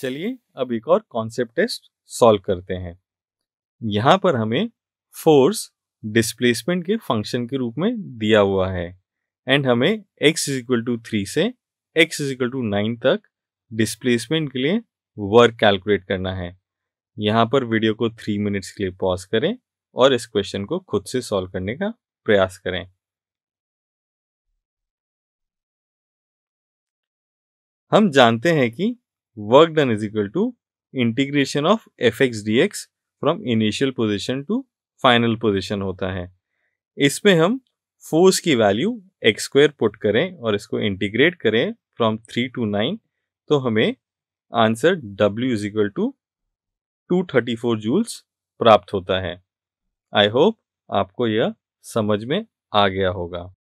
चलिए अब एक और कॉन्सेप्ट टेस्ट सॉल्व करते हैं यहां पर हमें फोर्स डिस्प्लेसमेंट के फंक्शन के रूप में दिया हुआ है एंड हमें x is equal to three से x is equal to nine तक डिस्प्लेसमेंट के लिए वर्क कैलकुलेट करना है यहां पर वीडियो को थ्री मिनट्स के लिए पॉज करें और इस क्वेश्चन को खुद से सॉल्व करने का प्रयास करें हम जानते हैं कि work done is equal to integration of fx dx from initial position to final position होता है इसमें हम फोर्स की वैल्यू एक्स स्क्वायर पुट करें और इसको इंटीग्रेट करें फ्रॉम थ्री टू नाइन तो हमें answer W is equal to two thirty four joules प्राप्त होता है आई होप आपको यह समझ में आ गया होगा